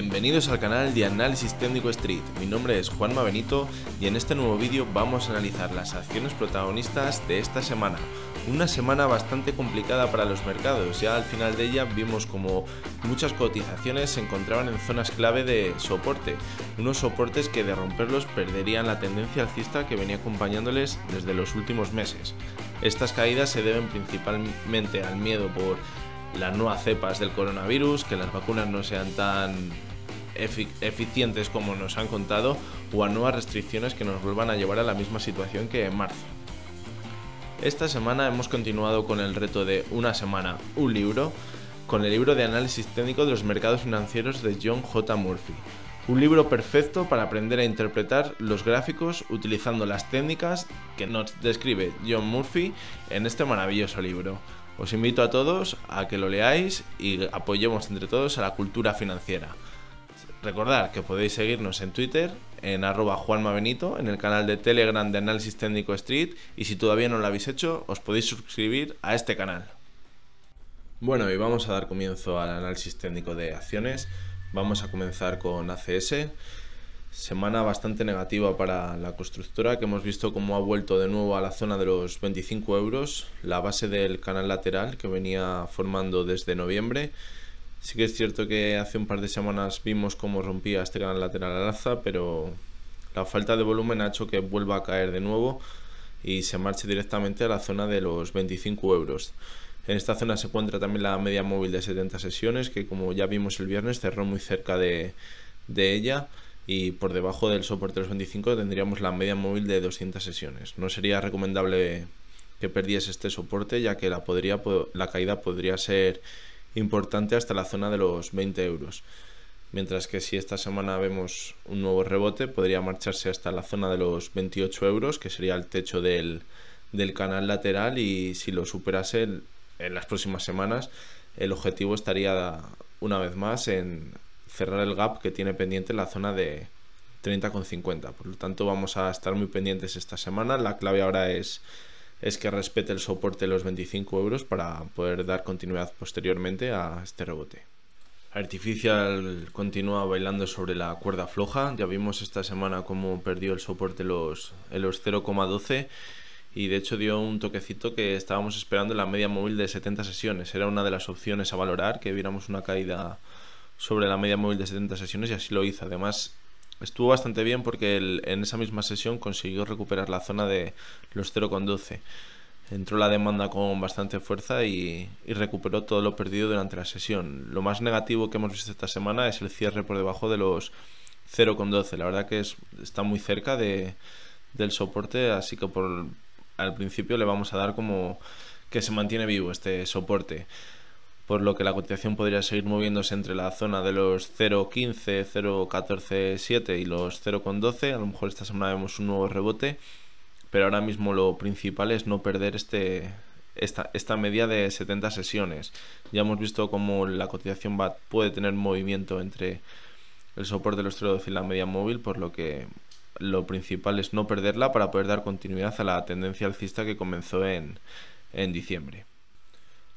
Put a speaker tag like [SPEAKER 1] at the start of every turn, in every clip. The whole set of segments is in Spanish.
[SPEAKER 1] Bienvenidos al canal de Análisis Técnico Street, mi nombre es Juanma Benito y en este nuevo vídeo vamos a analizar las acciones protagonistas de esta semana. Una semana bastante complicada para los mercados, ya al final de ella vimos como muchas cotizaciones se encontraban en zonas clave de soporte, unos soportes que de romperlos perderían la tendencia alcista que venía acompañándoles desde los últimos meses. Estas caídas se deben principalmente al miedo por las nuevas cepas del coronavirus, que las vacunas no sean tan eficientes como nos han contado o a nuevas restricciones que nos vuelvan a llevar a la misma situación que en marzo. Esta semana hemos continuado con el reto de una semana, un libro, con el libro de análisis técnico de los mercados financieros de John J. Murphy. Un libro perfecto para aprender a interpretar los gráficos utilizando las técnicas que nos describe John Murphy en este maravilloso libro. Os invito a todos a que lo leáis y apoyemos entre todos a la cultura financiera. Recordad que podéis seguirnos en Twitter, en arroba juanmabenito, en el canal de Telegram de Análisis Técnico Street y si todavía no lo habéis hecho, os podéis suscribir a este canal. Bueno, y vamos a dar comienzo al análisis técnico de acciones. Vamos a comenzar con ACS. Semana bastante negativa para la constructora, que hemos visto cómo ha vuelto de nuevo a la zona de los 25 euros, la base del canal lateral que venía formando desde noviembre Sí que es cierto que hace un par de semanas vimos cómo rompía este gran lateral al alza, pero la falta de volumen ha hecho que vuelva a caer de nuevo y se marche directamente a la zona de los 25 euros. En esta zona se encuentra también la media móvil de 70 sesiones, que como ya vimos el viernes cerró muy cerca de, ella y por debajo del soporte de los 25 tendríamos la media móvil de 200 sesiones. No sería recomendable que perdiese este soporte, ya que la, podría, la caída podría ser importante hasta la zona de los 20 euros. Mientras que si esta semana vemos un nuevo rebote, podría marcharse hasta la zona de los 28 euros, que sería el techo del, canal lateral, y si lo superase en las próximas semanas, el objetivo estaría una vez más en cerrar el gap que tiene pendiente la zona de 30,50. Por lo tanto, vamos a estar muy pendientes esta semana. La clave ahora es es que respete el soporte de los 25 euros para poder dar continuidad posteriormente a este rebote. Artificial continúa bailando sobre la cuerda floja, ya vimos esta semana cómo perdió el soporte los, en los 0,12 y de hecho dio un toquecito que estábamos esperando en la media móvil de 70 sesiones, era una de las opciones a valorar, que viéramos una caída sobre la media móvil de 70 sesiones y así lo hizo, además estuvo bastante bien porque en esa misma sesión consiguió recuperar la zona de los 0,12. Entró la demanda con bastante fuerza y, recuperó todo lo perdido durante la sesión. Lo más negativo que hemos visto esta semana es el cierre por debajo de los 0,12. La verdad que está muy cerca del soporte, así que por, al principio le vamos a dar como que se mantiene vivo este soporte por lo que la cotización podría seguir moviéndose entre la zona de los 0.15, 0.14.7 y los 0.12. A lo mejor esta semana vemos un nuevo rebote, pero ahora mismo lo principal es no perder este, esta, media de 70 sesiones. Ya hemos visto cómo la cotización puede tener movimiento entre el soporte de los 0.12 y la media móvil, por lo que lo principal es no perderla para poder dar continuidad a la tendencia alcista que comenzó en diciembre.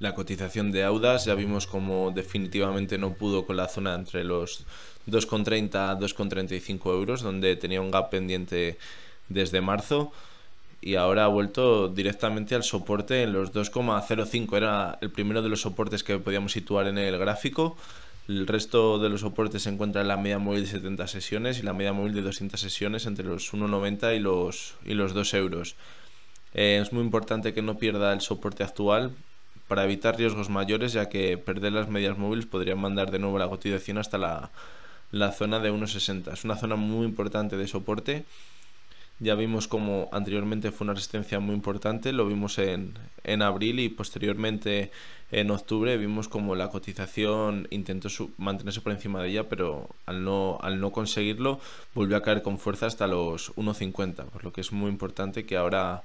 [SPEAKER 1] La cotización de Audas ya vimos como definitivamente no pudo con la zona entre los 2,30 a 2,35 euros, donde tenía un gap pendiente desde marzo y ahora ha vuelto directamente al soporte en los 2,05. Era el primero de los soportes que podíamos situar en el gráfico. El resto de los soportes se encuentra en la media móvil de 70 sesiones y la media móvil de 200 sesiones entre los 1,90 y los, y los 2 euros. Eh, es muy importante que no pierda el soporte actual para evitar riesgos mayores, ya que perder las medias móviles podría mandar de nuevo la cotización hasta la, zona de 1,60. Es una zona muy importante de soporte. Ya vimos como anteriormente fue una resistencia muy importante, lo vimos en, en abril y posteriormente en octubre vimos como la cotización intentó mantenerse por encima de ella, pero al no, al no conseguirlo volvió a caer con fuerza hasta los 1,50, por lo que es muy importante que ahora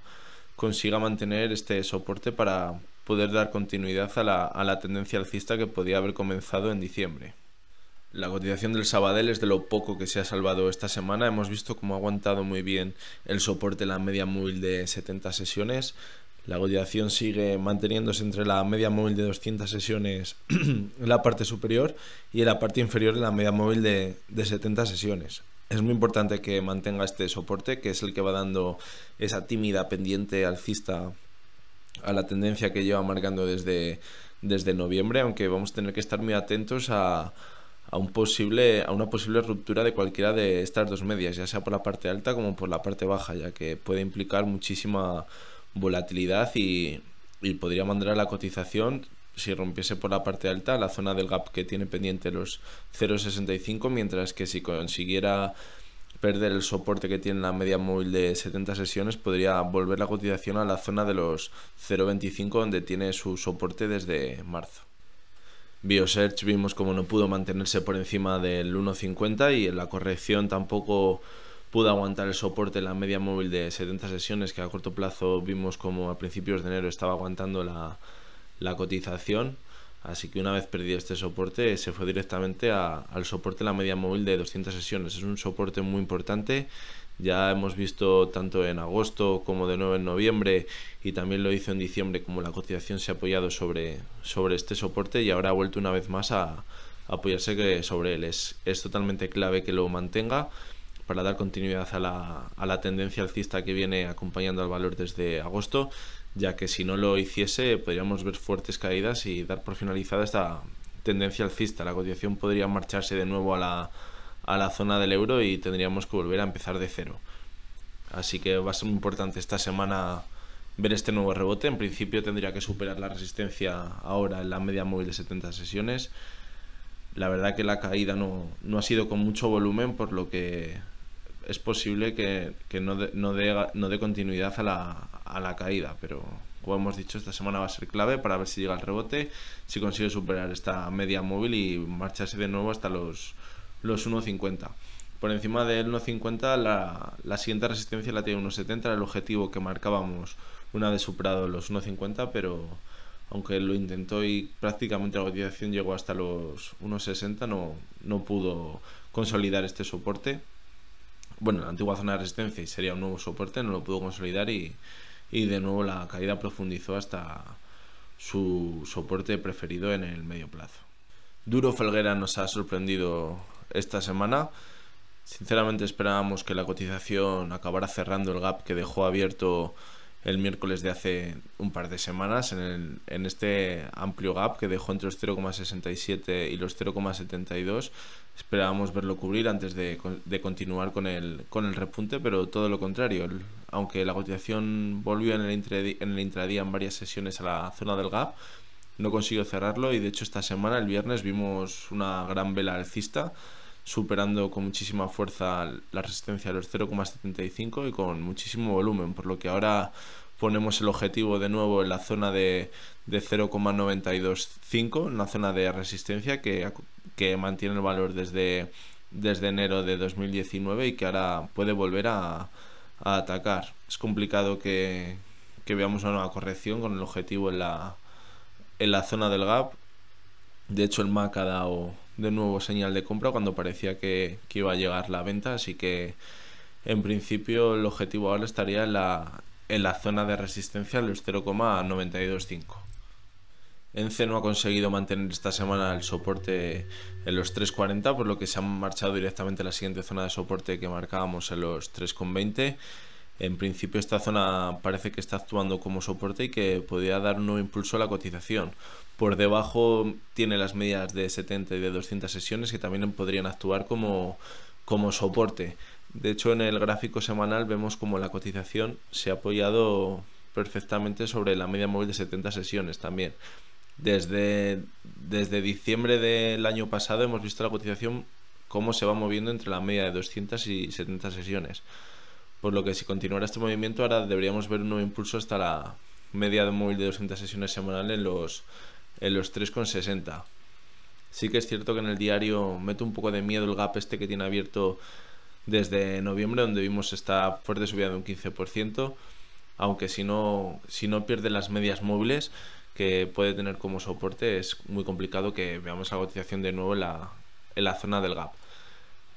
[SPEAKER 1] consiga mantener este soporte para, poder dar continuidad a la, tendencia alcista que podía haber comenzado en diciembre. La cotización del Sabadell es de lo poco que se ha salvado esta semana. Hemos visto cómo ha aguantado muy bien el soporte en la media móvil de 70 sesiones. La cotización sigue manteniéndose entre la media móvil de 200 sesiones en la parte superior y en la parte inferior de la media móvil de, de 70 sesiones. Es muy importante que mantenga este soporte, que es el que va dando esa tímida pendiente alcista a la tendencia que lleva marcando desde, desde noviembre, aunque vamos a tener que estar muy atentos a, un posible, a una posible ruptura de cualquiera de estas dos medias, ya sea por la parte alta como por la parte baja, ya que puede implicar muchísima volatilidad y, y podría mandar a la cotización si rompiese por la parte alta la zona del gap que tiene pendiente los 0,65, mientras que si consiguiera perder el soporte que tiene la media móvil de 70 sesiones, podría volver la cotización a la zona de los 0.25 donde tiene su soporte desde marzo. Biosearch vimos como no pudo mantenerse por encima del 1.50 y en la corrección tampoco pudo aguantar el soporte en la media móvil de 70 sesiones que a corto plazo vimos como a principios de enero estaba aguantando la, la cotización Así que una vez perdido este soporte, se fue directamente al soporte de la media móvil de 200 sesiones. Es un soporte muy importante. Ya hemos visto tanto en agosto como de nuevo en noviembre y también lo hizo en diciembre como la cotización se ha apoyado sobre, sobre este soporte y ahora ha vuelto una vez más a, apoyarse sobre él. es totalmente clave que lo mantenga para dar continuidad a la, a la tendencia alcista que viene acompañando al valor desde agosto, ya que si no lo hiciese podríamos ver fuertes caídas y dar por finalizada esta tendencia alcista. La cotización podría marcharse de nuevo a la, a la zona del euro y tendríamos que volver a empezar de cero. Así que va a ser muy importante esta semana ver este nuevo rebote. En principio tendría que superar la resistencia ahora en la media móvil de 70 sesiones. La verdad que la caída no, no ha sido con mucho volumen, por lo que es posible que, no, no, dé continuidad a la, caída, pero como hemos dicho, esta semana va a ser clave para ver si llega el rebote, si consigue superar esta media móvil y marcharse de nuevo hasta los, los 1.50. Por encima del 1.50 la, siguiente resistencia la tiene 1.70, el objetivo que marcábamos una vez superado los 1.50, pero aunque lo intentó y prácticamente la cotización llegó hasta los 1.60, no, no pudo consolidar este soporte bueno, la antigua zona de resistencia y sería un nuevo soporte, no lo pudo consolidar y, de nuevo la caída profundizó hasta su soporte preferido en el medio plazo. Duro Felguera nos ha sorprendido esta semana. Sinceramente esperábamos que la cotización acabara cerrando el gap que dejó abierto el miércoles de hace un par de semanas en, este amplio gap que dejó entre los 0,67 y los 0,72. Esperábamos verlo cubrir antes de, continuar con el, con el repunte, pero todo lo contrario. aunque la cotización volvió en el intradía en varias sesiones a la zona del gap, no consiguió cerrarlo y de hecho esta semana, el viernes, vimos una gran vela alcista superando con muchísima fuerza la resistencia a los 0,75 y con muchísimo volumen, por lo que ahora ponemos el objetivo de nuevo en la zona de, de 0,925, una zona de resistencia que, que mantiene el valor desde, desde enero de 2019 y que ahora puede volver a, atacar. Es complicado que, veamos una corrección con el objetivo en la, en la zona del gap. De hecho, el MAC ha dado de nuevo señal de compra cuando parecía que, iba a llegar la venta, así que en principio el objetivo ahora estaría en la, en la zona de resistencia los 0,925. Ence no ha conseguido mantener esta semana el soporte en los 3,40, por lo que se han marchado directamente a la siguiente zona de soporte que marcábamos en los 3,20 en principio esta zona parece que está actuando como soporte y que podría dar un nuevo impulso a la cotización. Por debajo tiene las medias de 70 y de 200 sesiones que también podrían actuar como, soporte. De hecho, en el gráfico semanal vemos como la cotización se ha apoyado perfectamente sobre la media móvil de 70 sesiones también. Desde, desde diciembre del año pasado hemos visto la cotización cómo se va moviendo entre la media de 200 y 70 sesiones. Por lo que si continuara este movimiento, ahora deberíamos ver un nuevo impulso hasta la media de móvil de 200 sesiones semanales en los, en los 3,60. Sí que es cierto que en el diario meto un poco de miedo el gap este que tiene abierto desde noviembre, donde vimos esta fuerte subida de un 15%, aunque si no, si no pierde las medias móviles que puede tener como soporte, es muy complicado que veamos la cotización de nuevo en la zona del gap.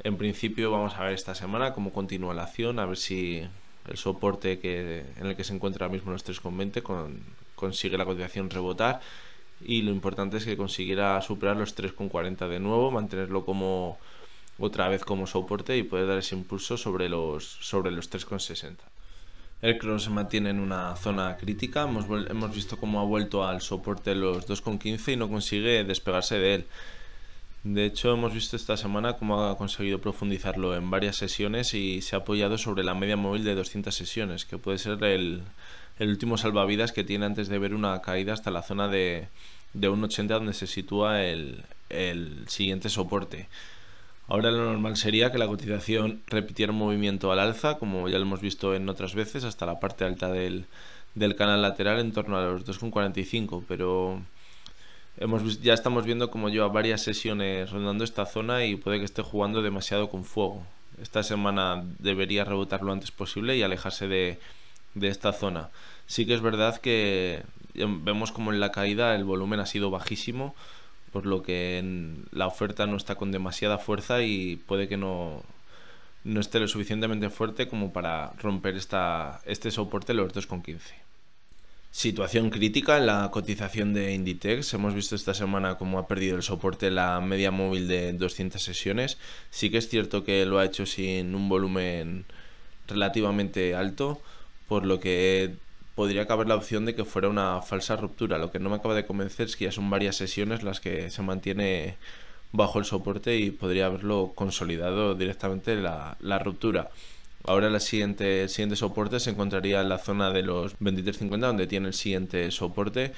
[SPEAKER 1] En principio vamos a ver esta semana cómo continúa la acción, a ver si el soporte que, en el que se encuentra ahora mismo los 3,20 con, consigue la cotización rebotar y lo importante es que consiguiera superar los 3,40 de nuevo, mantenerlo como otra vez como soporte y poder dar ese impulso sobre los, sobre los 3,60. El cross se mantiene en una zona crítica, hemos, hemos visto cómo ha vuelto al soporte los 2,15 y no consigue despegarse de él. De hecho, hemos visto esta semana cómo ha conseguido profundizarlo en varias sesiones y se ha apoyado sobre la media móvil de 200 sesiones, que puede ser el, último salvavidas que tiene antes de ver una caída hasta la zona de, de 1,80 donde se sitúa el, el siguiente soporte. Ahora lo normal sería que la cotización repitiera un movimiento al alza, como ya lo hemos visto en otras veces, hasta la parte alta del, del canal lateral en torno a los 2,45, pero ya estamos viendo como lleva varias sesiones rondando esta zona y puede que esté jugando demasiado con fuego. Esta semana debería rebotar lo antes posible y alejarse de, de esta zona. Sí que es verdad que eh, vemos como en la caída el volumen ha sido bajísimo, por lo que la oferta no está con demasiada fuerza y puede que no, no esté lo suficientemente fuerte como para romper esta, este soporte los 2,15. Situación crítica en la cotización de Inditex. Hemos visto esta semana cómo ha perdido el soporte la media móvil de 200 sesiones. Sí que es cierto que lo ha hecho sin un volumen relativamente alto, por lo que podría caber la opción de que fuera una falsa ruptura. Lo que no me acaba de convencer es que ya son varias sesiones las que se mantiene bajo el soporte y podría haberlo consolidado directamente la, la ruptura. Ahora la siguiente, el siguiente soporte se encontraría en la zona de los 23.50 donde tiene el siguiente soporte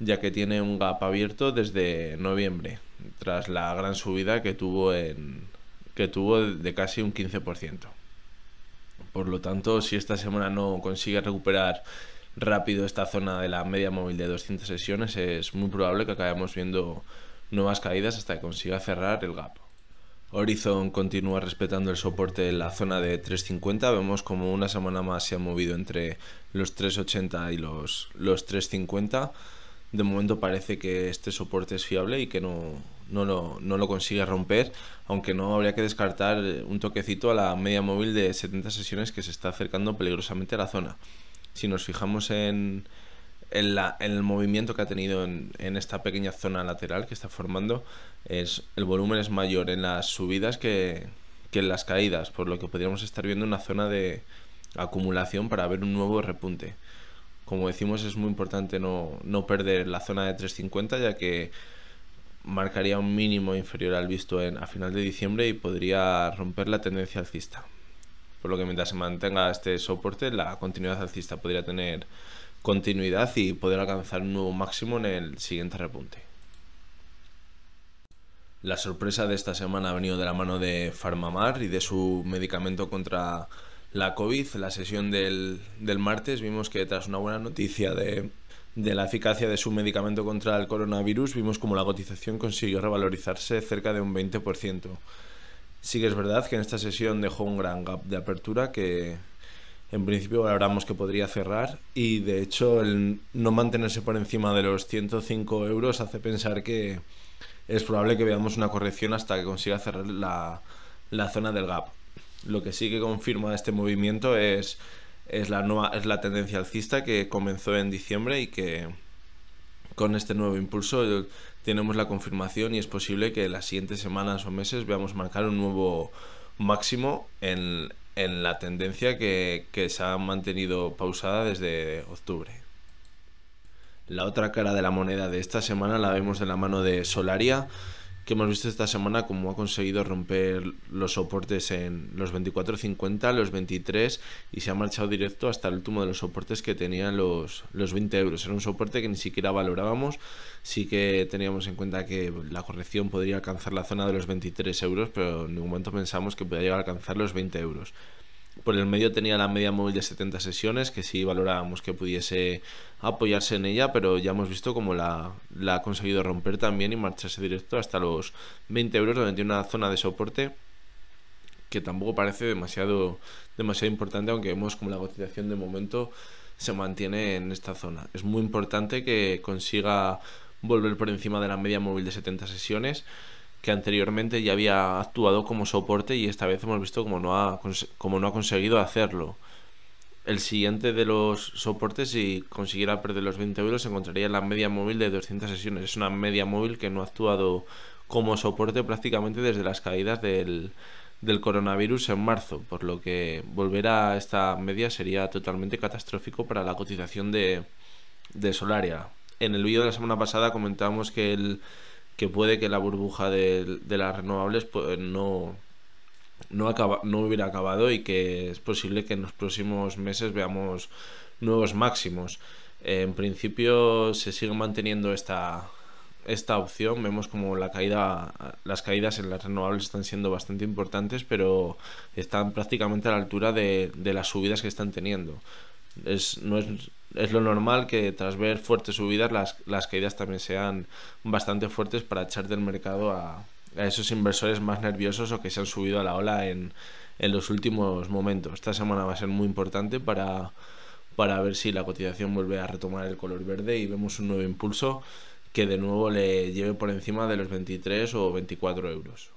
[SPEAKER 1] ya que tiene un gap abierto desde noviembre tras la gran subida que tuvo, en, que tuvo de casi un 15%. Por lo tanto, si esta semana no consigue recuperar rápido esta zona de la media móvil de 200 sesiones, es muy probable que acabemos viendo nuevas caídas hasta que consiga cerrar el gap. Horizon continúa respetando el soporte en la zona de 350, vemos como una semana más se ha movido entre los 380 y los, los 350. De momento parece que este soporte es fiable y que no, no, lo, no lo consigue romper, aunque no habría que descartar un toquecito a la media móvil de 70 sesiones que se está acercando peligrosamente a la zona. Si nos fijamos en, el movimiento que ha tenido en, esta pequeña zona lateral que está formando, es, el volumen es mayor en las subidas que, en las caídas, por lo que podríamos estar viendo una zona de acumulación para ver un nuevo repunte. Como decimos, es muy importante no, perder la zona de 350, ya que marcaría un mínimo inferior al visto en, a final de diciembre y podría romper la tendencia alcista. Por lo que mientras se mantenga este soporte, la continuidad alcista podría tener continuidad y poder alcanzar un nuevo máximo en el siguiente repunte. La sorpresa de esta semana ha venido de la mano de Farmamar y de su medicamento contra la COVID. La sesión del, del martes vimos que tras una buena noticia de, de la eficacia de su medicamento contra el coronavirus, vimos como la cotización consiguió revalorizarse cerca de un 20%. Sí que es verdad que en esta sesión dejó un gran gap de apertura que en principio valoramos que podría cerrar y de hecho el no mantenerse por encima de los 105 euros hace pensar que es probable que veamos una corrección hasta que consiga cerrar la, la zona del gap. Lo que sí que confirma este movimiento es, es, la nueva, es la tendencia alcista que comenzó en diciembre y que con este nuevo impulso eh, tenemos la confirmación y es posible que las siguientes semanas o meses veamos marcar un nuevo máximo en, en la tendencia que, se ha mantenido pausada desde octubre. La otra cara de la moneda de esta semana la vemos de la mano de Solaria, que hemos visto esta semana cómo ha conseguido romper los soportes en los 24.50, los 23 y se ha marchado directo hasta el último de los soportes que tenían los, los 20 euros. Era un soporte que ni siquiera valorábamos, sí que teníamos en cuenta que la corrección podría alcanzar la zona de los 23 euros, pero en ningún momento pensamos que podía llegar a alcanzar los 20 euros. Por el medio tenía la media móvil de 70 sesiones, que sí valorábamos que pudiese apoyarse en ella, pero ya hemos visto cómo la, ha conseguido romper también y marcharse directo hasta los 20 euros, donde tiene una zona de soporte que tampoco parece demasiado, demasiado importante, aunque vemos como la cotización de momento se mantiene en esta zona. Es muy importante que consiga volver por encima de la media móvil de 70 sesiones que anteriormente ya había actuado como soporte y esta vez hemos visto como no ha, como no ha conseguido hacerlo. El siguiente de los soportes, si consiguiera perder los 20 euros, encontraría en la media móvil de 200 sesiones. Es una media móvil que no ha actuado como soporte prácticamente desde las caídas del, del coronavirus en marzo, por lo que volver a esta media sería totalmente catastrófico para la cotización de, de Solaria. En el vídeo de la semana pasada comentábamos que el que puede que la burbuja de, las renovables pues, no, no hubiera acabado y que es posible que en los próximos meses veamos nuevos máximos. En principio se sigue manteniendo esta, esta opción. Vemos como la caída, las caídas en las renovables están siendo bastante importantes, pero están prácticamente a la altura de, las subidas que están teniendo. Es, no es es lo normal que tras ver fuertes subidas las, las caídas también sean bastante fuertes para echar del mercado a, esos inversores más nerviosos o que se han subido a la ola en, los últimos momentos. Esta semana va a ser muy importante para, para ver si la cotización vuelve a retomar el color verde y vemos un nuevo impulso que de nuevo le lleve por encima de los 23 o 24 euros.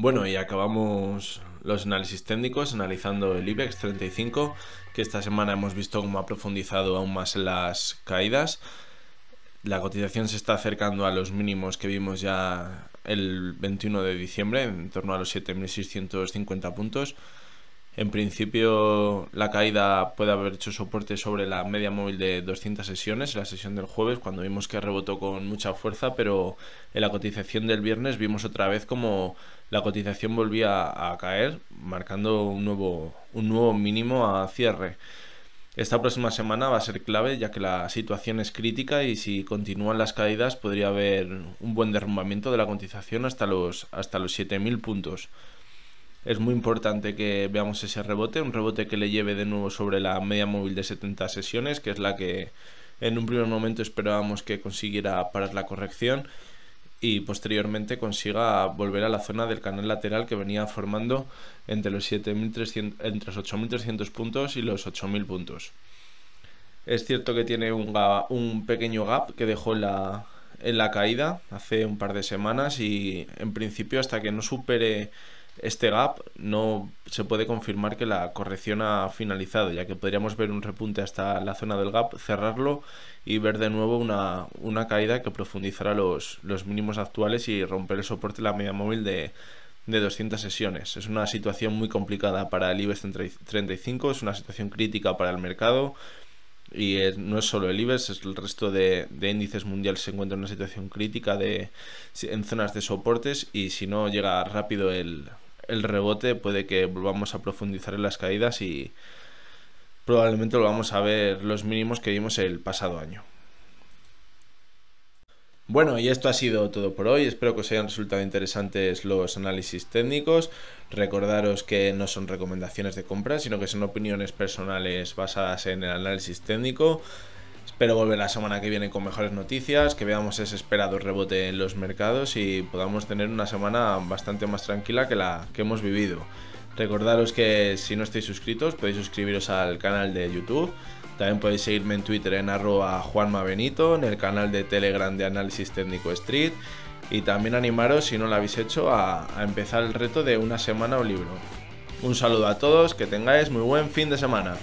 [SPEAKER 1] Bueno, y acabamos los análisis técnicos analizando el IBEX 35, que esta semana hemos visto cómo ha profundizado aún más las caídas. La cotización se está acercando a los mínimos que vimos ya el 21 de diciembre, en torno a los 7.650 puntos. En principio, la caída puede haber hecho soporte sobre la media móvil de 200 sesiones, la sesión del jueves, cuando vimos que rebotó con mucha fuerza, pero en la cotización del viernes vimos otra vez como la cotización volvía a caer, marcando un nuevo, un nuevo mínimo a cierre. Esta próxima semana va a ser clave ya que la situación es crítica y si continúan las caídas podría haber un buen derrumbamiento de la cotización hasta los, hasta los 7.000 puntos es muy importante que veamos ese rebote, un rebote que le lleve de nuevo sobre la media móvil de 70 sesiones, que es la que en un primer momento esperábamos que consiguiera parar la corrección y posteriormente consiga volver a la zona del canal lateral que venía formando entre los 7300, entre los 8.300 puntos y los 8.000 puntos. Es cierto que tiene un, pequeño gap que dejó la, en la caída hace un par de semanas y en principio hasta que no supere este gap no se puede confirmar que la corrección ha finalizado, ya que podríamos ver un repunte hasta la zona del gap, cerrarlo y ver de nuevo una, caída que profundizará los, mínimos actuales y romper el soporte de la media móvil de, 200 sesiones. Es una situación muy complicada para el IBEX 35, es una situación crítica para el mercado y eh, no es solo el IBEX, es el resto de, índices mundiales se encuentra en una situación crítica de, en zonas de soportes y si no llega rápido el, el rebote, puede que volvamos a profundizar en las caídas y probablemente lo vamos a ver los mínimos que vimos el pasado año. Bueno, y esto ha sido todo por hoy. Espero que os hayan resultado interesantes los análisis técnicos. Recordaros que no son recomendaciones de compra, sino que son opiniones personales basadas en el análisis técnico. Espero volver la semana que viene con mejores noticias, que veamos ese esperado rebote en los mercados y podamos tener una semana bastante más tranquila que la que hemos vivido. Recordaros que si no estáis suscritos podéis suscribiros al canal de YouTube. También podéis seguirme en Twitter en arroba juanmabenito, en el canal de Telegram de Análisis Técnico Street. Y también animaros, si no lo habéis hecho, a empezar el reto de una semana o libro. Un saludo a todos, que tengáis muy buen fin de semana.